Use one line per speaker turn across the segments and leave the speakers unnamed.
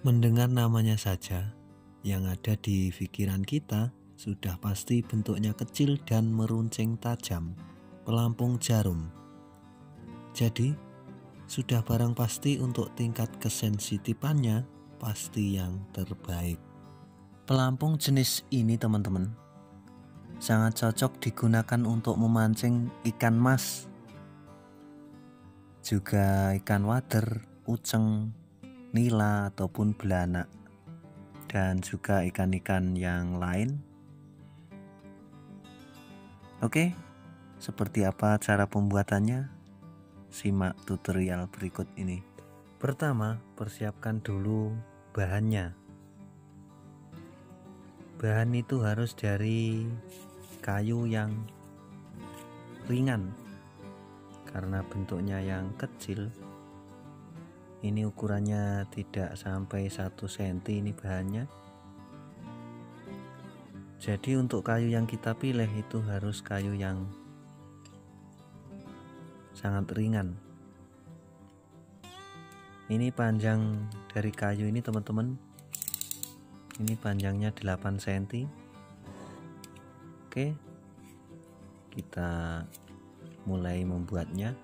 Mendengar namanya saja, yang ada di pikiran kita sudah pasti bentuknya kecil dan meruncing tajam, pelampung jarum. Jadi, sudah barang pasti untuk tingkat kesensitifannya pasti yang terbaik. Pelampung jenis ini teman-teman sangat cocok digunakan untuk memancing ikan mas, juga ikan wader, uceng, nila ataupun belanak dan juga ikan-ikan yang lain. Oke, seperti apa cara pembuatannya? Simak tutorial berikut ini. Pertama, persiapkan dulu bahannya. Bahan itu harus dari kayu yang ringan karena bentuknya yang kecil ini ukurannya tidak sampai satu senti. ini bahannya jadi untuk kayu yang kita pilih itu harus kayu yang sangat ringan ini panjang dari kayu ini teman-teman ini panjangnya 8 cm oke kita mulai membuatnya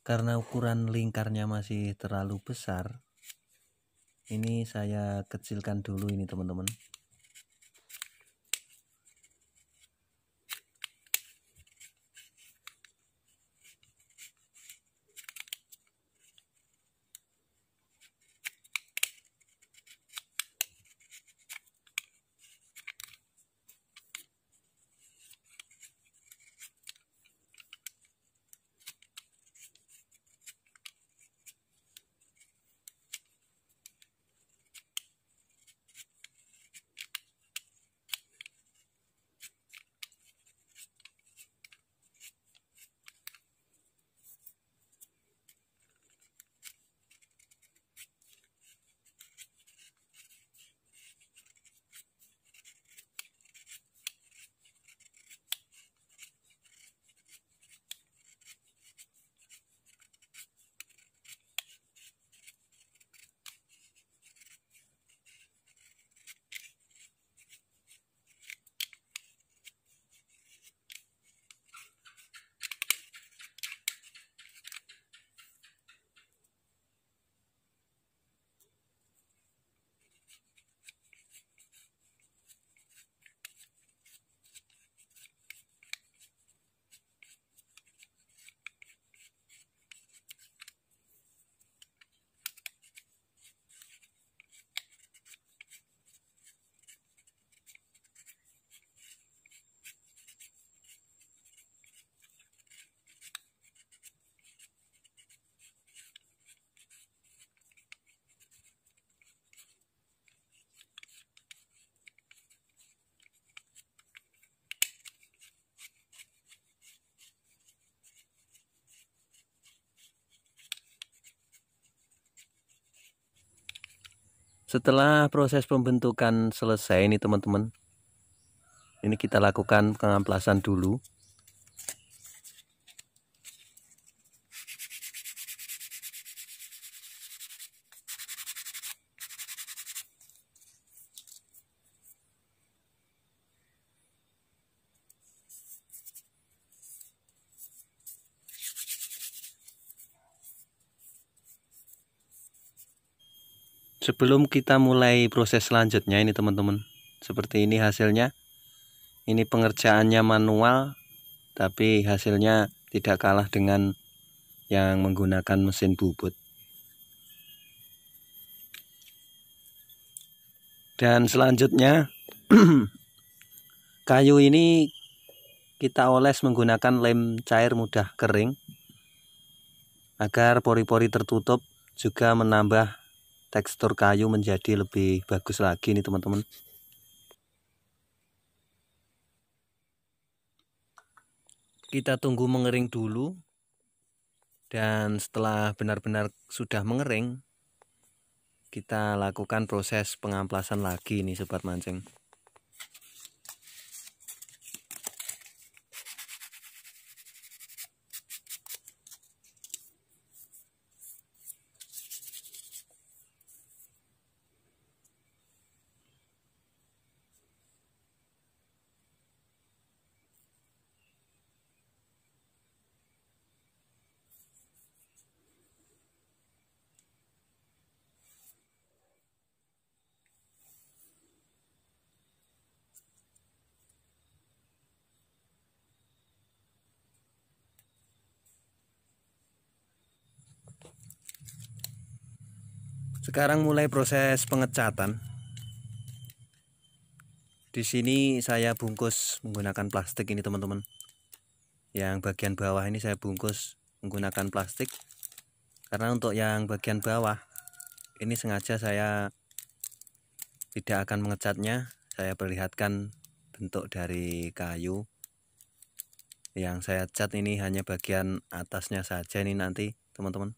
karena ukuran lingkarnya masih terlalu besar ini saya kecilkan dulu ini teman-teman Setelah proses pembentukan selesai ini teman-teman, ini kita lakukan pengamplasan dulu. sebelum kita mulai proses selanjutnya ini teman-teman seperti ini hasilnya ini pengerjaannya manual tapi hasilnya tidak kalah dengan yang menggunakan mesin bubut dan selanjutnya kayu ini kita oles menggunakan lem cair mudah kering agar pori-pori tertutup juga menambah tekstur kayu menjadi lebih bagus lagi nih teman-teman kita tunggu mengering dulu dan setelah benar-benar sudah mengering kita lakukan proses pengamplasan lagi nih sobat mancing Sekarang mulai proses pengecatan. Di sini saya bungkus menggunakan plastik ini teman-teman. Yang bagian bawah ini saya bungkus menggunakan plastik. Karena untuk yang bagian bawah ini sengaja saya tidak akan mengecatnya. Saya perlihatkan bentuk dari kayu yang saya cat ini hanya bagian atasnya saja ini nanti teman-teman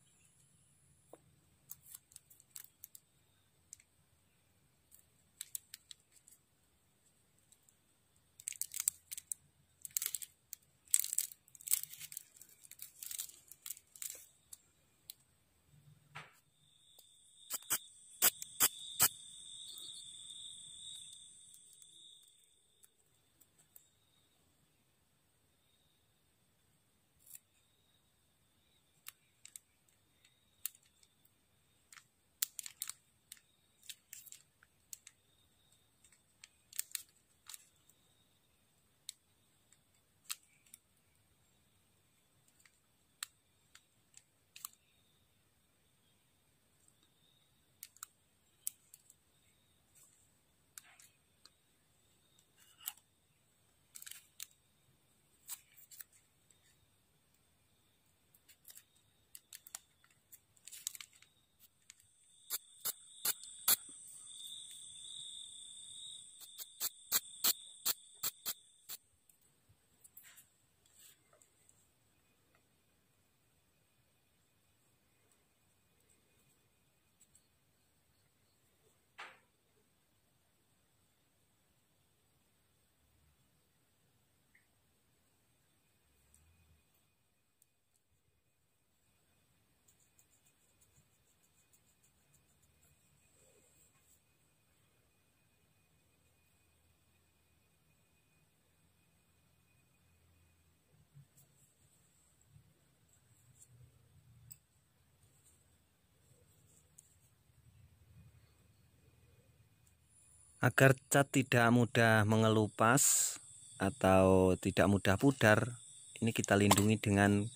Agar cat tidak mudah mengelupas atau tidak mudah pudar, ini kita lindungi dengan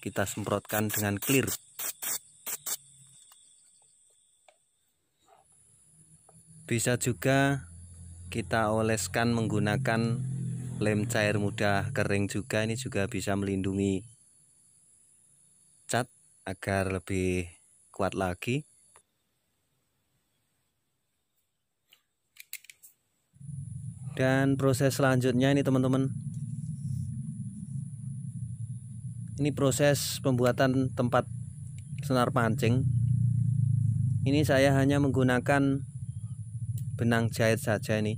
kita semprotkan dengan clear. Bisa juga kita oleskan menggunakan lem cair mudah kering juga ini juga bisa melindungi cat agar lebih kuat lagi dan proses selanjutnya ini teman-teman ini proses pembuatan tempat senar pancing ini saya hanya menggunakan benang jahit saja nih.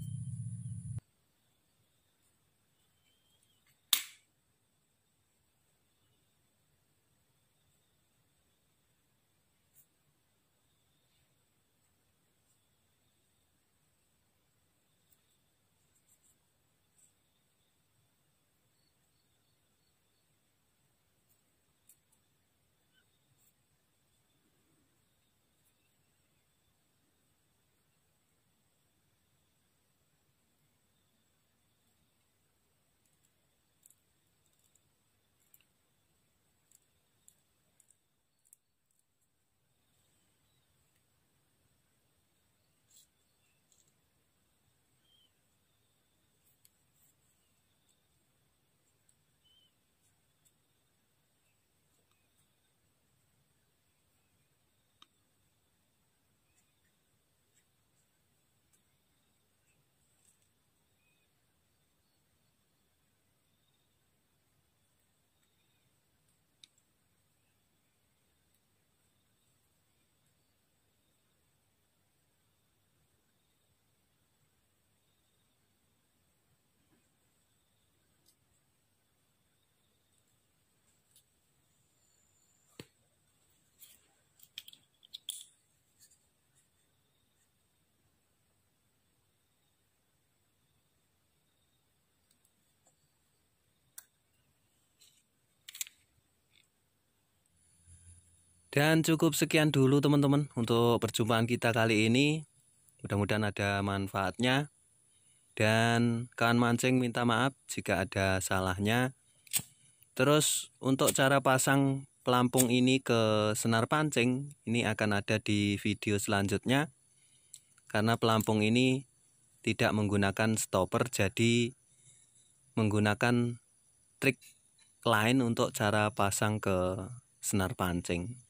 Dan cukup sekian dulu teman-teman untuk perjumpaan kita kali ini. Mudah-mudahan ada manfaatnya. Dan kawan mancing minta maaf jika ada salahnya. Terus untuk cara pasang pelampung ini ke senar pancing, ini akan ada di video selanjutnya. Karena pelampung ini tidak menggunakan stopper jadi menggunakan trik lain untuk cara pasang ke senar pancing.